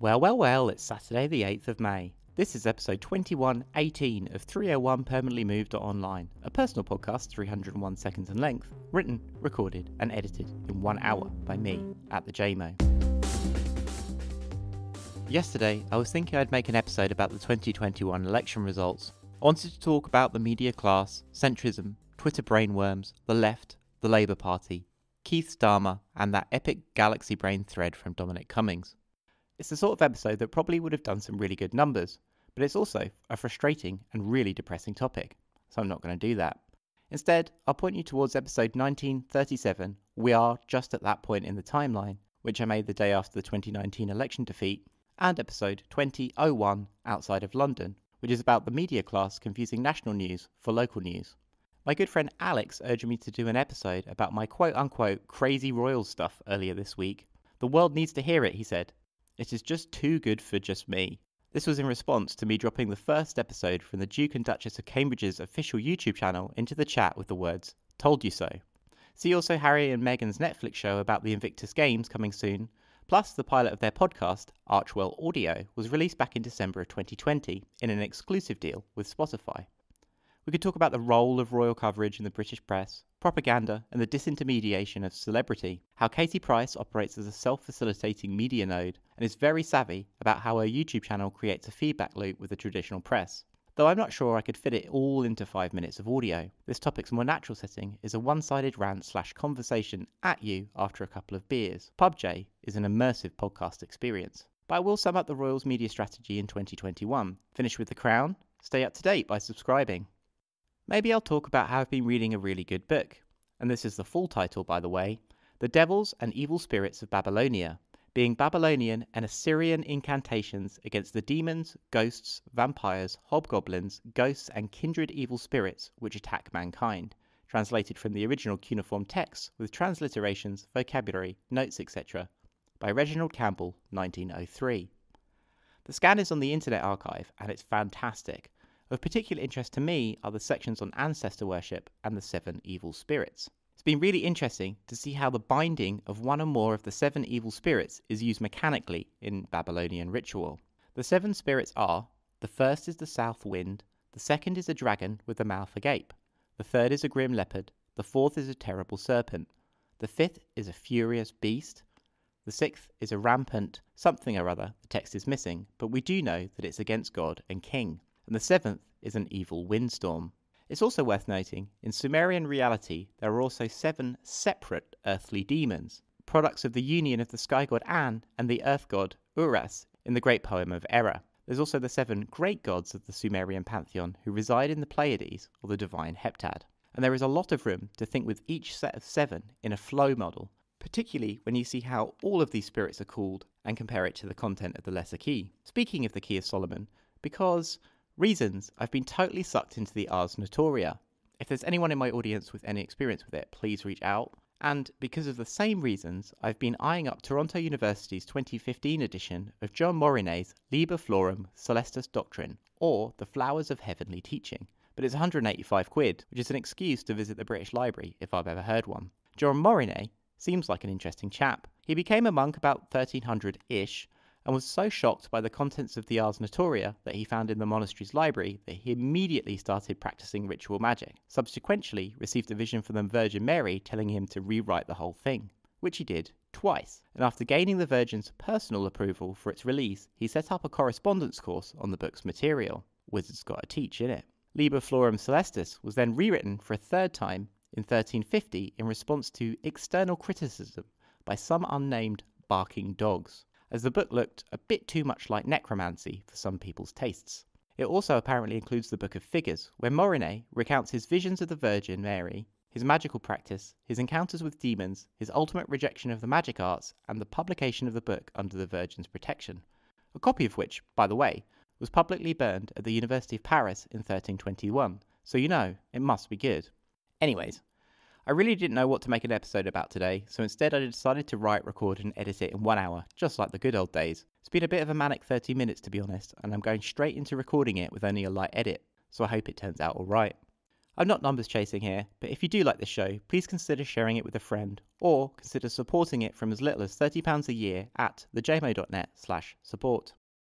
Well, well, well, it's Saturday the 8th of May. This is episode 2118 of 301 Permanently Moved Online, a personal podcast 301 seconds in length, written, recorded, and edited in one hour by me at the JMO. Yesterday, I was thinking I'd make an episode about the 2021 election results. I wanted to talk about the media class, centrism, Twitter brainworms, the left, the Labour Party, Keith Starmer, and that epic galaxy brain thread from Dominic Cummings. It's the sort of episode that probably would have done some really good numbers, but it's also a frustrating and really depressing topic, so I'm not going to do that. Instead, I'll point you towards episode 1937, We Are Just at That Point in the Timeline, which I made the day after the 2019 election defeat, and episode 2001, Outside of London, which is about the media class confusing national news for local news. My good friend Alex urged me to do an episode about my quote unquote crazy royal stuff earlier this week. The world needs to hear it, he said, it is just too good for just me. This was in response to me dropping the first episode from the Duke and Duchess of Cambridge's official YouTube channel into the chat with the words, Told you so. See also Harry and Meghan's Netflix show about the Invictus Games coming soon, plus the pilot of their podcast, Archwell Audio, was released back in December of 2020 in an exclusive deal with Spotify. We could talk about the role of royal coverage in the British press, propaganda, and the disintermediation of celebrity, how Katie Price operates as a self facilitating media node and is very savvy about how her YouTube channel creates a feedback loop with the traditional press. Though I'm not sure I could fit it all into five minutes of audio, this topic's more natural setting is a one sided rant slash conversation at you after a couple of beers. PubJ is an immersive podcast experience. But I will sum up the Royals' media strategy in 2021. Finish with the crown? Stay up to date by subscribing maybe I'll talk about how I've been reading a really good book. And this is the full title, by the way The Devils and Evil Spirits of Babylonia, being Babylonian and Assyrian incantations against the demons, ghosts, vampires, hobgoblins, ghosts, and kindred evil spirits which attack mankind. Translated from the original cuneiform text with transliterations, vocabulary, notes, etc., by Reginald Campbell, 1903. The scan is on the Internet Archive and it's fantastic. Of particular interest to me are the sections on ancestor worship and the seven evil spirits. It's been really interesting to see how the binding of one or more of the seven evil spirits is used mechanically in Babylonian ritual. The seven spirits are the first is the south wind, the second is a dragon with the mouth agape, the third is a grim leopard, the fourth is a terrible serpent, the fifth is a furious beast, the sixth is a rampant something or other, the text is missing, but we do know that it's against God and king and the seventh is an evil windstorm. It's also worth noting, in Sumerian reality, there are also seven separate earthly demons, products of the union of the sky god An and the earth god Uras in the great poem of Era. There's also the seven great gods of the Sumerian pantheon who reside in the Pleiades, or the divine heptad. And there is a lot of room to think with each set of seven in a flow model, particularly when you see how all of these spirits are called and compare it to the content of the lesser key. Speaking of the key of Solomon, because Reasons I've been totally sucked into the Ars Notoria. If there's anyone in my audience with any experience with it, please reach out. And because of the same reasons, I've been eyeing up Toronto University's 2015 edition of John Morinet's Liber Florum Celestis Doctrine, or The Flowers of Heavenly Teaching, but it's 185 quid, which is an excuse to visit the British Library if I've ever heard one. John Morinet seems like an interesting chap. He became a monk about 1300 ish and was so shocked by the contents of the Ars Notoria that he found in the monastery's library that he immediately started practicing ritual magic. Subsequently, received a vision from the Virgin Mary telling him to rewrite the whole thing, which he did twice. And after gaining the Virgin's personal approval for its release, he set up a correspondence course on the book's material. Wizards gotta teach, in it. Liber Florum Celestis was then rewritten for a third time in 1350 in response to external criticism by some unnamed barking dogs as the book looked a bit too much like necromancy for some people's tastes. It also apparently includes the Book of Figures, where Morinet recounts his visions of the Virgin Mary, his magical practice, his encounters with demons, his ultimate rejection of the magic arts, and the publication of the book under the Virgin's protection, a copy of which, by the way, was publicly burned at the University of Paris in 1321, so you know, it must be good. Anyways, I really didn't know what to make an episode about today, so instead I decided to write, record, and edit it in one hour, just like the good old days. It's been a bit of a manic 30 minutes to be honest, and I'm going straight into recording it with only a light edit, so I hope it turns out alright. I'm not numbers chasing here, but if you do like this show, please consider sharing it with a friend, or consider supporting it from as little as £30 a year at thejmo.net slash support.